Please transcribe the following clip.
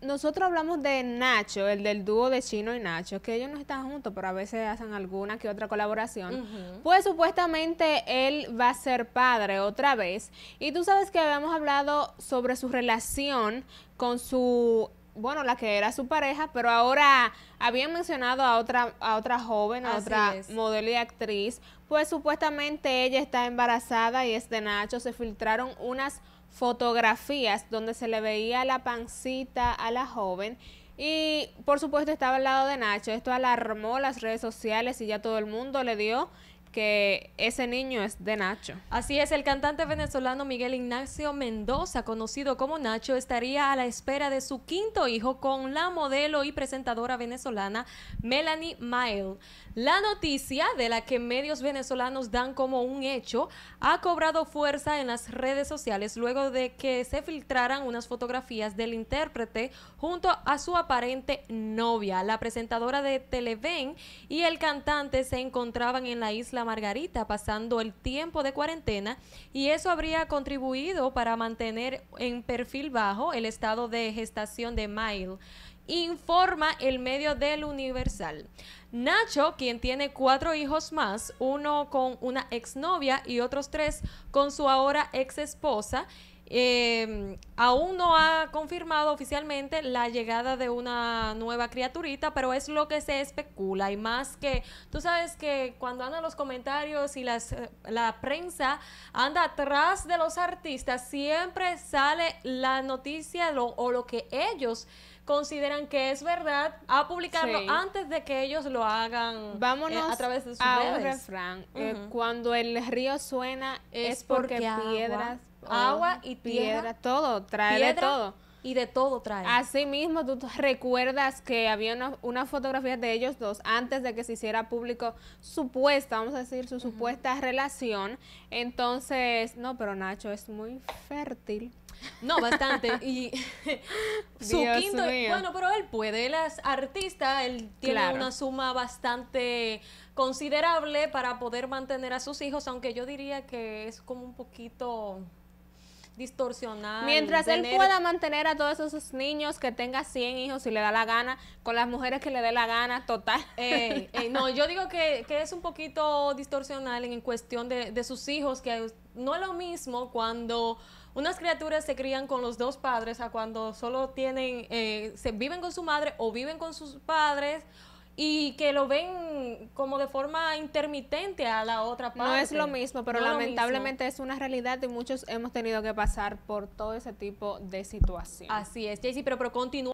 Nosotros hablamos de Nacho, el del dúo de Chino y Nacho, que ellos no están juntos, pero a veces hacen alguna que otra colaboración. Pues supuestamente él va a ser padre otra vez. Y tú sabes que habíamos hablado sobre su relación con su bueno, la que era su pareja, pero ahora habían mencionado a otra, a otra joven, a otra modelo y actriz, pues supuestamente ella está embarazada y es de Nacho, se filtraron unas fotografías donde se le veía la pancita a la joven y por supuesto estaba al lado de Nacho, esto alarmó las redes sociales y ya todo el mundo le dio que ese niño es de Nacho. Así es, el cantante venezolano Miguel Ignacio Mendoza, conocido como Nacho, estaría a la espera de su quinto hijo con la modelo y presentadora venezolana Melanie Mael. La noticia, de la que medios venezolanos dan como un hecho, ha cobrado fuerza en las redes sociales luego de que se filtraran unas fotografías del intérprete junto a su aparente novia. La presentadora de Televen y el cantante se encontraban en la isla Margarita pasando el tiempo de cuarentena y eso habría contribuido para mantener en perfil bajo el estado de gestación de Mile informa el medio del Universal. Nacho, quien tiene cuatro hijos más, uno con una exnovia y otros tres con su ahora ex esposa, eh, aún no ha confirmado oficialmente la llegada de una nueva criaturita, pero es lo que se especula. Y más que, tú sabes que cuando andan los comentarios y las, eh, la prensa anda atrás de los artistas, siempre sale la noticia o lo que ellos consideran que es verdad a publicarlo antes de que ellos lo hagan eh, Vámonos a través de sus refrán. Eh, cuando el río suena es, porque, porque piedras agua y piedra, todo, trae de todo. Y de todo trae. Así mismo, tú recuerdas que había una, fotografía de ellos dos antes de que se hiciera público supuesta, vamos a decir, su supuesta relación. Entonces, no, pero Nacho es muy fértil. No, bastante. Y su quinto. Bueno, pero él puede. Él es artista, él tiene una suma bastante considerable para poder mantener a sus hijos, aunque yo diría que es como un poquito distorsionada Mientras él pueda mantener a todos esos niños, que tenga 100 hijos y le da la gana, con las mujeres que le dé la gana, total. no, yo digo que, que, es un poquito distorsional en cuestión de, de sus hijos, que no es lo mismo cuando unas criaturas se crían con los dos padres a cuando solo tienen, eh, se viven con su madre o viven con sus padres y que lo ven como de forma intermitente a la otra parte. No es lo mismo, pero lamentablemente es una realidad y muchos hemos tenido que pasar por todo ese tipo de situaciones. Así es, Jaycee, pero, pero continúa